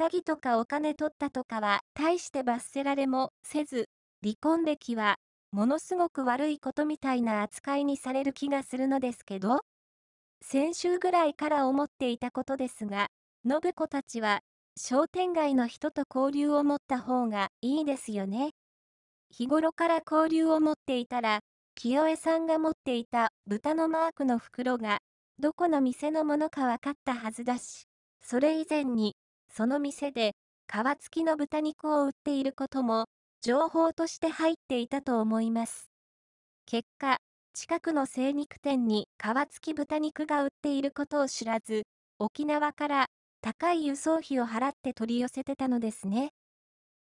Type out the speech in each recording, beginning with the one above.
詐欺とかお金取ったとかは大して罰せられもせず、離婚歴はものすごく悪いことみたいな扱いにされる気がするのですけど先週ぐらいから思っていたことですが、信子たちは商店街の人と交流を持った方がいいですよね。日頃から交流を持っていたら、清江さんが持っていた豚のマークの袋が、どこの店のものか分かったはずだし、それ以前にその店で、皮付きの豚肉を売っていることも、情報として入っていたと思います。結果、近くの精肉店に皮付き豚肉が売っていることを知らず、沖縄から高い輸送費を払って取り寄せてたのですね。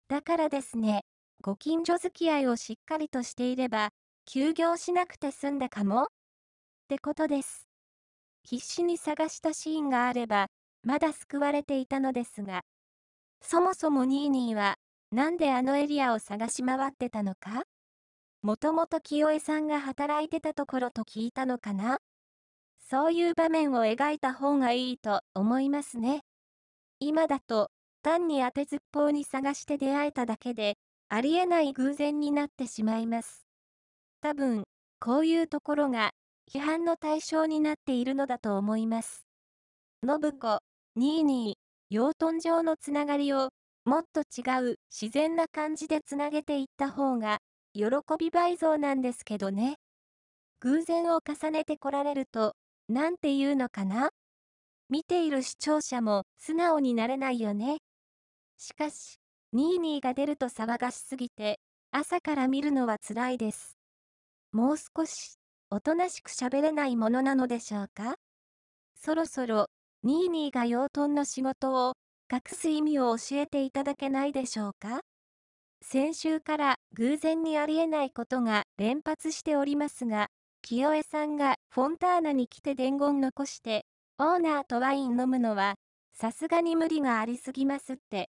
だからですね、ご近所付き合いをしっかりとしていれば、休業しなくて済んだかもってことです。必死に探したシーンがあれば、まだ救われていたのですが、そもそもニーニーは、なんであのエリアを探し回ってたのかもともと清江さんが働いてたところと聞いたのかなそういう場面を描いた方がいいと思いますね。今だと、単に当てずっぽうに探して出会えただけで、ありえない偶然になってしまいます。多分、こういうところが批判の対象になっているのだと思います。信子、22、養豚場のつながりを、もっと違う自然な感じでつなげていった方が、喜び倍増なんですけどね。偶然を重ねてこられると、なんていうのかな見ている視聴者も素直になれないよね。しかし、ニーニーが出ると騒がしすぎて、朝から見るのは辛いです。もう少し、おとなしく喋れないものなのでしょうかそろそろ、ニーニーが養豚の仕事を隠す意味を教えていただけないでしょうか先週から偶然にありえないことが連発しておりますが、清江さんがフォンターナに来て伝言残して、オーナーとワイン飲むのは、さすがに無理がありすぎますって